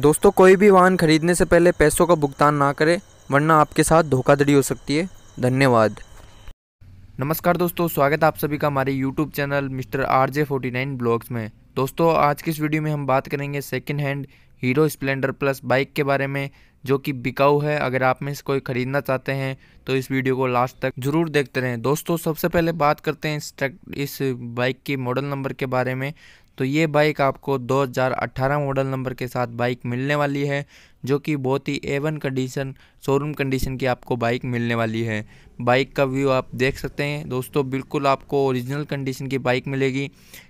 दोस्तों कोई भी वाहन खरीदने से पहले पैसों का भुगतान ना करें वरना आपके साथ धोखाधड़ी हो सकती है धन्यवाद नमस्कार दोस्तों स्वागत आप सभी का हमारे YouTube channel mister R J forty nine blogs में दोस्तों आज की इस वीडियो में हम बात करेंगे second hand Hero Splendor plus bike के बारे में जो कि बिकाऊ है अगर आप में से कोई ख़रीदना चाहते हैं तो इस वीडियो को लास्ट तक ज़रूर देखते रहें दोस्तों सबसे पहले बात करते हैं इस ट्रक इस बाइक की मॉडल नंबर के बारे में तो ये बाइक आपको 2018 मॉडल नंबर के साथ बाइक मिलने वाली है जो कि बहुत ही एवन कंडीशन शोरूम कंडीशन की आपको बाइक मिलने वाली है बाइक का व्यू आप देख सकते हैं दोस्तों बिल्कुल आपको ओरिजिनल कंडीशन की बाइक मिलेगी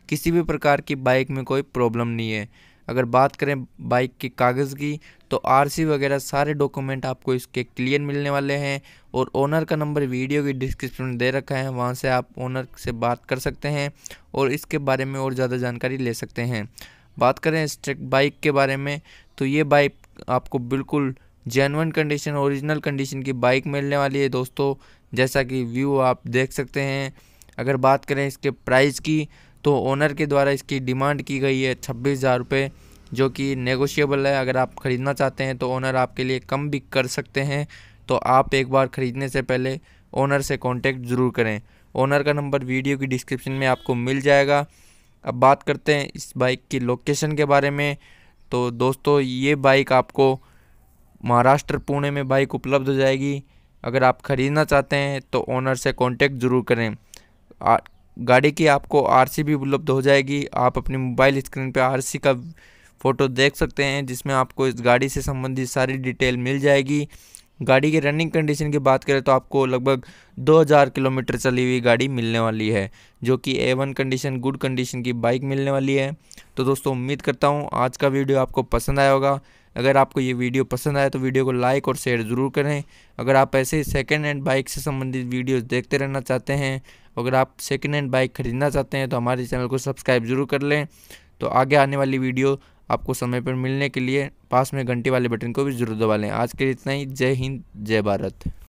किसी भी प्रकार की बाइक में कोई प्रॉब्लम नहीं है अगर बात करें बाइक के कागज़ की तो आरसी वगैरह सारे डॉक्यूमेंट आपको इसके क्लियर मिलने वाले हैं और ओनर का नंबर वीडियो की डिस्क्रिप्शन में दे रखा है वहाँ से आप ओनर से बात कर सकते हैं और इसके बारे में और ज़्यादा जानकारी ले सकते हैं बात करें स्ट्रिक बाइक के बारे में तो ये बाइक आपको बिल्कुल जेनवन कंडीशन ओरिजिनल कंडीशन की बाइक मिलने वाली है दोस्तों जैसा कि व्यू आप देख सकते हैं अगर बात करें इसके प्राइस की तो ओनर के द्वारा इसकी डिमांड की गई है छब्बीस हज़ार रुपये जो कि नेगोशिएबल है अगर आप ख़रीदना चाहते हैं तो ओनर आपके लिए कम भी कर सकते हैं तो आप एक बार ख़रीदने से पहले ओनर से कांटेक्ट ज़रूर करें ओनर का नंबर वीडियो की डिस्क्रिप्शन में आपको मिल जाएगा अब बात करते हैं इस बाइक की लोकेशन के बारे में तो दोस्तों ये बाइक आपको महाराष्ट्र पुणे में बाइक उपलब्ध हो जाएगी अगर आप ख़रीदना चाहते हैं तो ओनर से कांटेक्ट ज़रूर करें गाड़ी की आपको आरसी भी उपलब्ध हो जाएगी आप अपनी मोबाइल स्क्रीन पर आरसी का फ़ोटो देख सकते हैं जिसमें आपको इस गाड़ी से संबंधित सारी डिटेल मिल जाएगी गाड़ी की रनिंग कंडीशन की बात करें तो आपको लगभग 2000 किलोमीटर चली हुई गाड़ी मिलने वाली है जो कि A one condition good condition की बाइक मिलने वाली है तो दोस्तों उम्मीद करता हूँ आज का वीडियो आपको पसंद आया होगा अगर आपको ये वीडियो पसंद आया तो वीडियो को लाइक और शेयर ज़रूर करें अगर आप ऐसे ही सेकेंड हैंड बाइक से संबंधित वीडियोस देखते रहना चाहते हैं अगर आप सेकेंड हैंड बाइक ख़रीदना चाहते हैं तो हमारे चैनल को सब्सक्राइब ज़रूर कर लें तो आगे आने वाली वीडियो आपको समय पर मिलने के लिए पास में घंटी वाले बटन को भी जरूर दबा लें आज के लिए इतना ही जय हिंद जय भारत